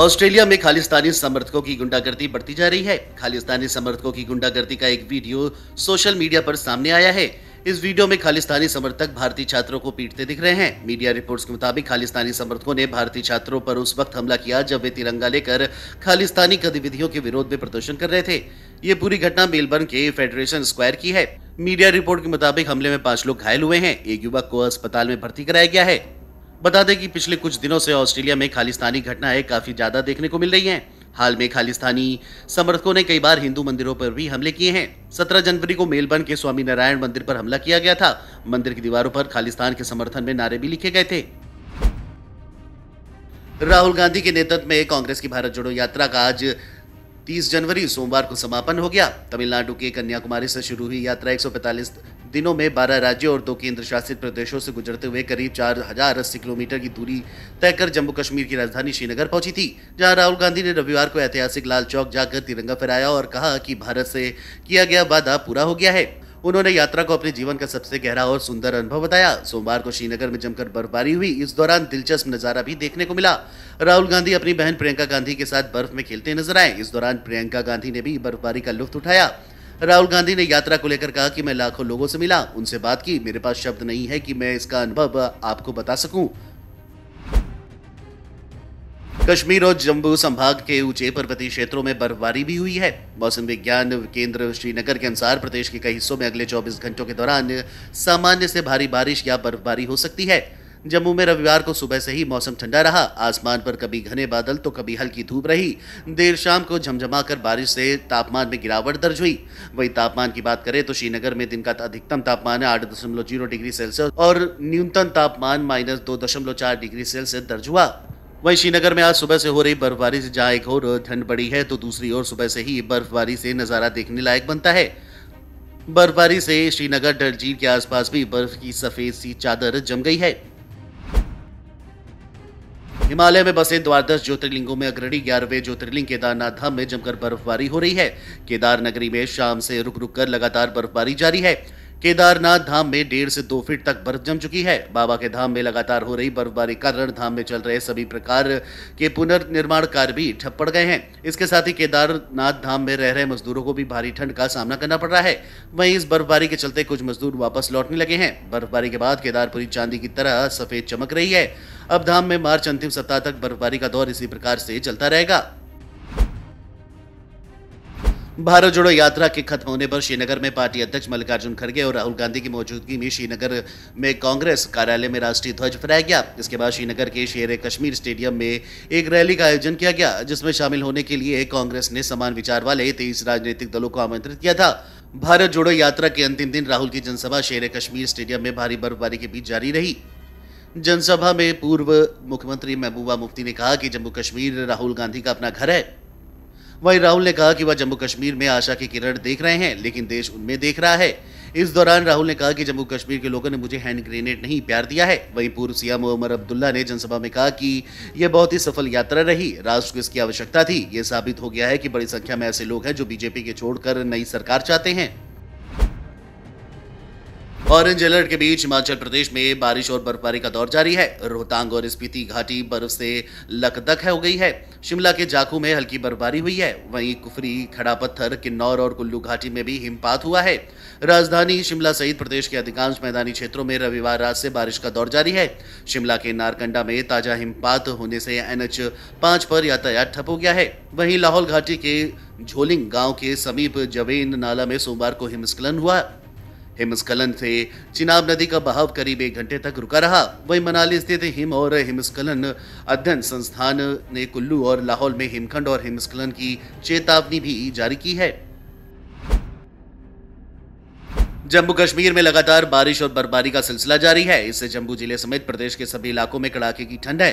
Australia में खालिस्तानी समर्थकों की गुंडागर्दी बढ़ती जा रही है खालिस्तानी समर्थकों की गुंडागर्दी का एक वीडियो सोशल मीडिया पर सामने आया है इस वीडियो में खालिस्तानी समर्थक भारतीय छात्रों को पीटते दिख रहे हैं मीडिया रिपोर्ट्स के मुताबिक खालिस्तानी समर्थकों ने भारतीय छात्रों पर उस वक्त हमला किया जब वे तिरंगा लेकर खालिस्तानी गतिविधियों के विरोध में प्रदर्शन कर रहे थे ये पूरी घटना मेलबर्न के फेडरेशन स्क्वायर की है मीडिया रिपोर्ट के मुताबिक हमले में पांच लोग घायल हुए हैं एक युवक को अस्पताल में भर्ती कराया गया है बता दें कि पिछले कुछ दिनों से ऑस्ट्रेलिया में खालिस्तानी घटनाएं काफ़ी ज़्यादा देखने को मिल रही हैं हाल में खालिस्तानी समर्थकों ने कई बार हिंदू मंदिरों पर भी हमले किए हैं 17 जनवरी को मेलबर्न के स्वामी नारायण मंदिर पर हमला किया गया था मंदिर की दीवारों पर खालिस्तान के समर्थन में नारे भी लिखे गए थे राहुल गांधी के नेतृत्व में कांग्रेस की भारत जोड़ो यात्रा का आज 30 जनवरी सोमवार को समापन हो गया तमिलनाडु के कन्याकुमारी से शुरू हुई यात्रा 145 दिनों में 12 राज्यों और दो केंद्र शासित प्रदेशों से गुजरते हुए करीब चार हजार अस्सी किलोमीटर की दूरी तय कर जम्मू कश्मीर की राजधानी श्रीनगर पहुंची थी जहां राहुल गांधी ने रविवार को ऐतिहासिक लाल चौक जाकर तिरंगा फहराया और कहा कि भारत से किया गया वादा पूरा हो गया है उन्होंने यात्रा को अपने जीवन का सबसे गहरा और सुंदर अनुभव बताया सोमवार को श्रीनगर में जमकर बर्फबारी हुई इस दौरान दिलचस्प नजारा भी देखने को मिला राहुल गांधी अपनी बहन प्रियंका गांधी के साथ बर्फ में खेलते नजर आए इस दौरान प्रियंका गांधी ने भी बर्फबारी का लुफ्त उठाया राहुल गांधी ने यात्रा को लेकर कहा कि मैं लाखों लोगों से मिला उनसे बात की मेरे पास शब्द नहीं है कि मैं इसका अनुभव आपको बता सकूं कश्मीर और जम्मू संभाग के ऊंचे पर्वतीय क्षेत्रों में बर्फबारी भी हुई है मौसम विज्ञान केंद्र श्रीनगर के अनुसार प्रदेश के कई हिस्सों में अगले 24 घंटों के दौरान सामान्य से भारी बारिश या बर्फबारी हो सकती है जम्मू में रविवार को सुबह से ही मौसम ठंडा रहा आसमान पर कभी घने बादल तो कभी हल्की धूप रही देर शाम को झमझमा कर बारिश से तापमान में गिरावट दर्ज हुई वही तापमान की बात करें तो श्रीनगर में दिन का अधिकतम तापमान आठ दशमलव जीरो डिग्री सेल्सियस और न्यूनतम तापमान माइनस दो दशमलव चार डिग्री सेल्सियस दर्ज हुआ वही श्रीनगर में आज सुबह से हो रही बर्फबारी से जहाँ एक और ठंड बढ़ी है तो दूसरी ओर सुबह से ही बर्फबारी से नज़ारा देखने लायक बनता है बर्फबारी से श्रीनगर डल झील के आसपास भी बर्फ की सफ़ेद सी चादर जम गई है हिमालय में बसे द्वादश ज्योतिर्लिंगों में अग्रणी ग्यारहवे ज्योतिर्लिंग केदारनाथ धाम में जमकर बर्फबारी हो रही है केदार नगरी में शाम से रुक रुक कर लगातार बर्फबारी जारी है केदारनाथ धाम में डेढ़ से दो फीट तक बर्फ जम चुकी है बाबा के धाम में लगातार हो रही बर्फबारी कारण धाम में चल रहे सभी प्रकार के पुनर्निर्माण कार्य भी ठप पड़ गए हैं इसके साथ ही केदारनाथ धाम में रह रहे मजदूरों को भी भारी ठंड का सामना करना पड़ रहा है वहीं इस बर्फबारी के चलते कुछ मजदूर वापस लौटने लगे हैं बर्फबारी के बाद केदारपुरी चांदी की तरह सफेद चमक रही है अब धाम में मार्च अंतिम सप्ताह तक बर्फबारी का दौर इसी प्रकार से चलता रहेगा भारत जोड़ो यात्रा के खत्म होने पर श्रीनगर में पार्टी अध्यक्ष मल्लिकार्जुन खड़गे और राहुल गांधी की मौजूदगी में श्रीनगर में कांग्रेस कार्यालय में राष्ट्रीय ध्वज फहराया गया इसके बाद श्रीनगर के शेर कश्मीर स्टेडियम में एक रैली का आयोजन किया गया जिसमें शामिल होने के लिए कांग्रेस ने समान विचार वाले तेईस राजनीतिक दलों को आमंत्रित किया था भारत जोड़ो यात्रा के अंतिम दिन राहुल की जनसभा शेर कश्मीर स्टेडियम में भारी बर्फबारी के बीच जारी रही जनसभा में पूर्व मुख्यमंत्री महबूबा मुफ्ती ने कहा कि जम्मू कश्मीर राहुल गांधी का अपना घर है वहीं राहुल ने कहा कि वह जम्मू कश्मीर में आशा की किरण देख रहे हैं लेकिन देश उनमें देख रहा है इस दौरान राहुल ने कहा कि जम्मू कश्मीर के लोगों ने मुझे हैंड ग्रेनेड नहीं प्यार दिया है वहीं पूर्व सीएम उमर अब्दुल्ला ने जनसभा में कहा कि यह बहुत ही सफल यात्रा रही राष्ट्र को इसकी आवश्यकता थी ये साबित हो गया है कि बड़ी संख्या में ऐसे लोग हैं जो बीजेपी के छोड़कर नई सरकार चाहते हैं ऑरेंज अलर्ट के बीच हिमाचल प्रदेश में बारिश और बर्फबारी का दौर जारी है रोहतांग और स्पीति घाटी बर्फ से लकदक हो गई है शिमला के जाखू में हल्की बर्फबारी हुई है वहीं कुफरी खड़ा पत्थर किन्नौर और कुल्लू घाटी में भी हिमपात हुआ है राजधानी शिमला सहित प्रदेश के अधिकांश मैदानी क्षेत्रों में रविवार रात से बारिश का दौर जारी है शिमला के नारकंडा में ताजा हिमपात होने से एनएच पांच पर यातायात ठप हो गया है वहीं लाहौल घाटी के झोलिंग गांव के समीप जवेन नाला में सोमवार को हिमस्खलन हुआ हिमस्खलन से चिनाब नदी का बहाव करीब एक घंटे तक रुका रहा वहीं मनाली स्थित हिम और हिमस्खलन अध्ययन संस्थान ने कुल्लू और लाहौल में हिमखंड और हिमस्खलन की चेतावनी भी जारी की है जम्मू कश्मीर में लगातार बारिश और बर्फबारी का सिलसिला जारी है इससे जम्मू जिले समेत प्रदेश के सभी इलाकों में कड़ाके की ठंड है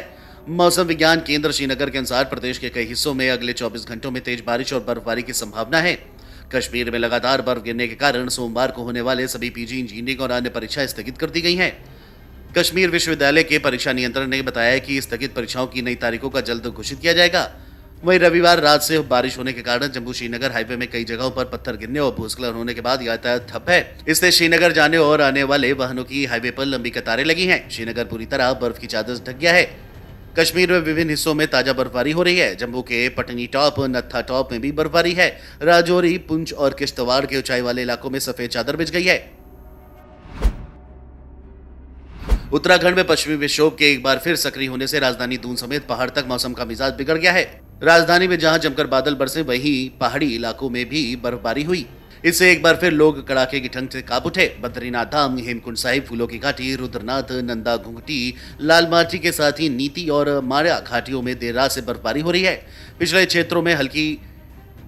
मौसम विज्ञान केंद्र श्रीनगर के अनुसार प्रदेश के कई हिस्सों में अगले 24 घंटों में तेज बारिश और बर्फबारी की संभावना है कश्मीर में लगातार बर्फ गिरने के कारण सोमवार को होने वाले सभी पीजी इंजीनियरिंग और अन्य परीक्षाएं स्थगित कर दी गई हैं कश्मीर विश्वविद्यालय के परीक्षा नियंत्रण ने बताया कि स्थगित परीक्षाओं की नई तारीखों का जल्द घोषित किया जाएगा वहीं रविवार रात से बारिश होने के कारण जम्मू श्रीनगर हाईवे में कई जगहों पर पत्थर गिरने और भूस्खलन होने के बाद यातायात ठप है इससे श्रीनगर जाने और आने वाले वाहनों की हाईवे पर लंबी कतारें लगी हैं श्रीनगर पूरी तरह बर्फ की चादर ढक गया है कश्मीर में विभिन्न हिस्सों में ताजा बर्फबारी हो रही है जम्मू के पटनी टॉप नत्था टॉप में भी बर्फबारी है राजौरी पुंछ और किश्तवाड़ के ऊंचाई वाले इलाकों में सफेद चादर बिछ गई है उत्तराखंड में पश्चिमी विक्षोभ के एक बार फिर सक्रिय होने से राजधानी दून समेत पहाड़ तक मौसम का मिजाज बिगड़ गया है राजधानी में जहां जमकर बादल बरसे वहीं पहाड़ी इलाकों में भी बर्फबारी हुई इससे एक बार फिर लोग कड़ाके की ठंड से काब उठे बद्रीनाथ धाम हेमकुंड साहिब फूलों की घाटी रुद्रनाथ नंदा घुंघटी लाल माटी के साथ ही नीति और मारिया घाटियों में देर रात से बर्फबारी हो रही है पिछले क्षेत्रों में हल्की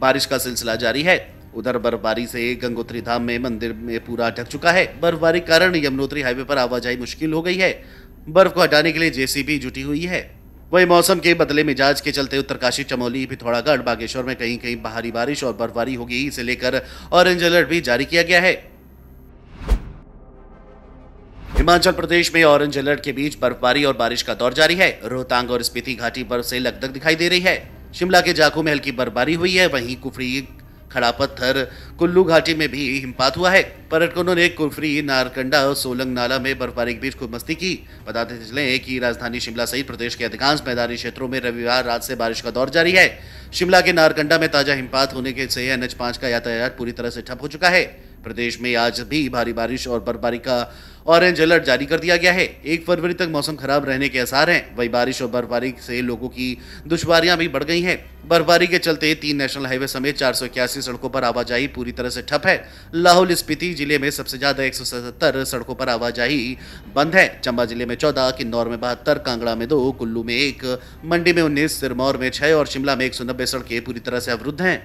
बारिश का सिलसिला जारी है उधर बर्फबारी से गंगोत्री धाम में मंदिर में पूरा ढक चुका है बर्फबारी कारण यमुनोत्री हाईवे पर आवाजाही मुश्किल हो गई है बर्फ को हटाने के लिए जेसीबी जुटी हुई है वही मौसम के बदले मिजाज के चलते उत्तरकाशी चमोली पिथौरागढ़ बागेश्वर में कहीं कहीं भारी बारिश और बर्फबारी होगी इसे लेकर ऑरेंज अलर्ट भी जारी किया गया है हिमाचल प्रदेश में ऑरेंज अलर्ट के बीच बर्फबारी और बारिश का दौर जारी है रोहतांग और स्पीति घाटी बर्फ से लगदग दिखाई दे रही है शिमला के जाखू में हल्की बर्फबारी हुई है वहीं कुफरी खड़ा पत्थर कुल्लू घाटी में भी हिमपात हुआ है पर्यटकों ने कुफरी नारकंडा और सोलंग नाला में बर्फबारी के बीच खूब मस्ती की बताते चले कि राजधानी शिमला सहित प्रदेश के अधिकांश मैदानी क्षेत्रों में रविवार रात से बारिश का दौर जारी है शिमला के नारकंडा में ताजा हिमपात होने के से एन एच का यातायात पूरी तरह से ठप हो चुका है प्रदेश में आज भी भारी बारिश और बर्फबारी का ऑरेंज अलर्ट जारी कर दिया गया है एक फरवरी तक मौसम खराब रहने के आसार हैं वही बारिश और बर्फबारी से लोगों की दुश्वारियां भी बढ़ गई हैं बर्फबारी के चलते तीन नेशनल हाईवे समेत चार सड़कों पर आवाजाही पूरी तरह से ठप है लाहौल स्पीति जिले में सबसे ज्यादा एक सड़कों पर आवाजाही बंद है चंबा जिले में चौदह किन्नौर में बहत्तर कांगड़ा में दो कुल्लू में एक मंडी में उन्नीस सिरमौर में छह और शिमला में एक सड़कें पूरी तरह से अवरुद्ध हैं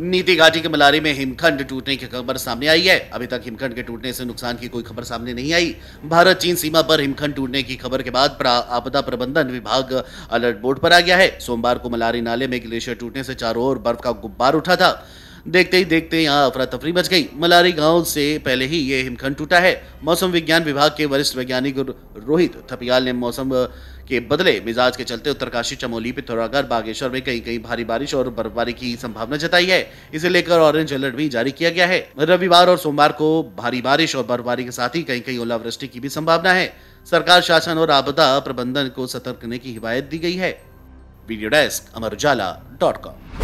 नीति घाटी के मलारी में हिमखंड टूटने की खबर सामने आई है अभी तक हिमखंड के टूटने से नुकसान की कोई खबर सामने नहीं आई भारत चीन सीमा पर हिमखंड टूटने की खबर के बाद आपदा प्रबंधन विभाग अलर्ट बोर्ड पर आ गया है सोमवार को मलारी नाले में ग्लेशियर टूटने से चारों ओर बर्फ का गुब्बार उठा था देखते ही देखते यहाँ अफरा तफरी मच गई मलारी गांव से पहले ही ये हिमखंड टूटा है मौसम विज्ञान विभाग के वरिष्ठ वैज्ञानिक रोहित थपियाल ने मौसम के बदले मिजाज के चलते उत्तरकाशी चमोली पिथौरागढ़ बागेश्वर में कहीं कहीं भारी बारिश और बर्फबारी की संभावना जताई है इसे लेकर ऑरेंज अलर्ट भी जारी किया गया है रविवार और सोमवार को भारी बारिश और बर्फबारी के साथ ही कहीं कहीं ओलावृष्टि की भी संभावना है सरकार शासन और आपदा प्रबंधन को सतर्क करने की हिमायत दी गई है video desk Amar Ujala dot com